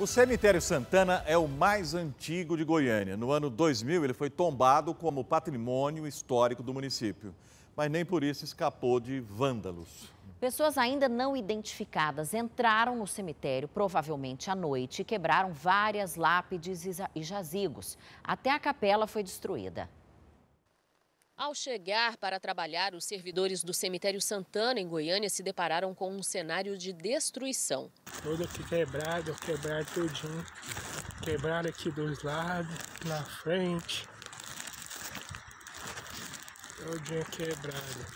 O cemitério Santana é o mais antigo de Goiânia. No ano 2000, ele foi tombado como patrimônio histórico do município. Mas nem por isso escapou de vândalos. Pessoas ainda não identificadas entraram no cemitério, provavelmente à noite, e quebraram várias lápides e jazigos. Até a capela foi destruída. Ao chegar para trabalhar, os servidores do cemitério Santana, em Goiânia, se depararam com um cenário de destruição. Todo aqui quebrado, quebrado tudinho. Quebrado aqui dos lados, na frente. Tudinho quebrado.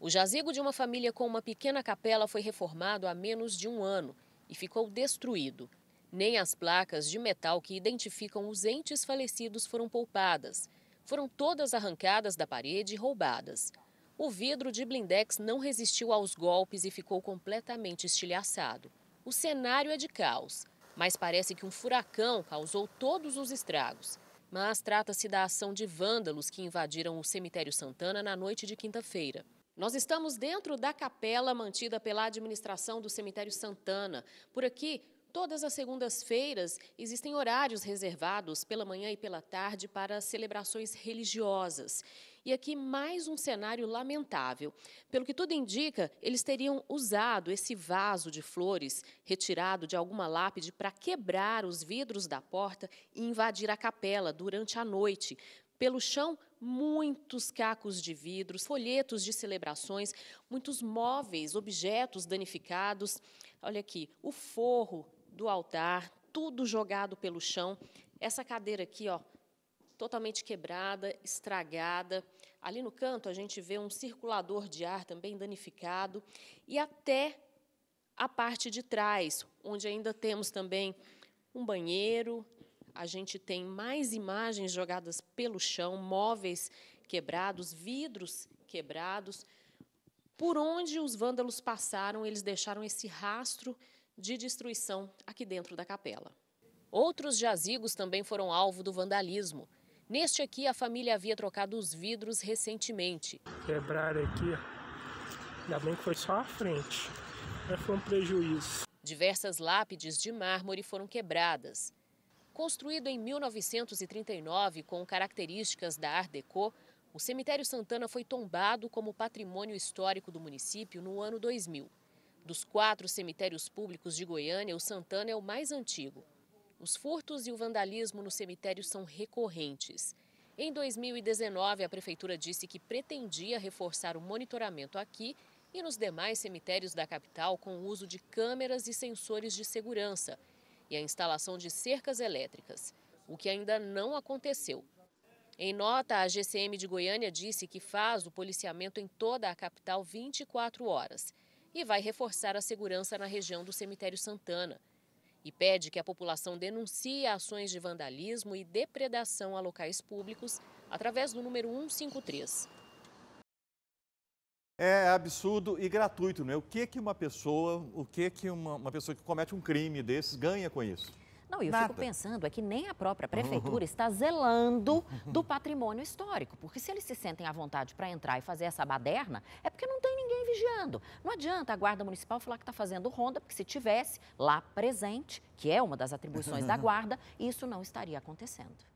O jazigo de uma família com uma pequena capela foi reformado há menos de um ano e ficou destruído. Nem as placas de metal que identificam os entes falecidos foram poupadas foram todas arrancadas da parede e roubadas. O vidro de blindex não resistiu aos golpes e ficou completamente estilhaçado. O cenário é de caos, mas parece que um furacão causou todos os estragos. Mas trata-se da ação de vândalos que invadiram o cemitério Santana na noite de quinta-feira. Nós estamos dentro da capela mantida pela administração do cemitério Santana. Por aqui, Todas as segundas-feiras existem horários reservados pela manhã e pela tarde para celebrações religiosas. E aqui mais um cenário lamentável. Pelo que tudo indica, eles teriam usado esse vaso de flores retirado de alguma lápide para quebrar os vidros da porta e invadir a capela durante a noite. Pelo chão, muitos cacos de vidros, folhetos de celebrações, muitos móveis, objetos danificados. Olha aqui, o forro do altar, tudo jogado pelo chão. Essa cadeira aqui, ó, totalmente quebrada, estragada. Ali no canto a gente vê um circulador de ar também danificado e até a parte de trás, onde ainda temos também um banheiro. A gente tem mais imagens jogadas pelo chão, móveis quebrados, vidros quebrados. Por onde os vândalos passaram, eles deixaram esse rastro de destruição aqui dentro da capela. Outros jazigos também foram alvo do vandalismo. Neste aqui, a família havia trocado os vidros recentemente. Quebraram aqui, ainda bem que foi só a frente, mas foi um prejuízo. Diversas lápides de mármore foram quebradas. Construído em 1939 com características da Art Deco, o cemitério Santana foi tombado como patrimônio histórico do município no ano 2000. Dos quatro cemitérios públicos de Goiânia, o Santana é o mais antigo. Os furtos e o vandalismo no cemitério são recorrentes. Em 2019, a prefeitura disse que pretendia reforçar o monitoramento aqui e nos demais cemitérios da capital com o uso de câmeras e sensores de segurança e a instalação de cercas elétricas, o que ainda não aconteceu. Em nota, a GCM de Goiânia disse que faz o policiamento em toda a capital 24 horas e vai reforçar a segurança na região do cemitério Santana. E pede que a população denuncie ações de vandalismo e depredação a locais públicos através do número 153. É absurdo e gratuito, né? O que que uma pessoa, o que que uma, uma pessoa que comete um crime desses ganha com isso? Não, eu Nada. fico pensando é que nem a própria prefeitura uhum. está zelando do patrimônio histórico, porque se eles se sentem à vontade para entrar e fazer essa baderna, é porque não tem ninguém vigiando. Não adianta a guarda municipal falar que está fazendo ronda, porque se tivesse lá presente, que é uma das atribuições da guarda, isso não estaria acontecendo.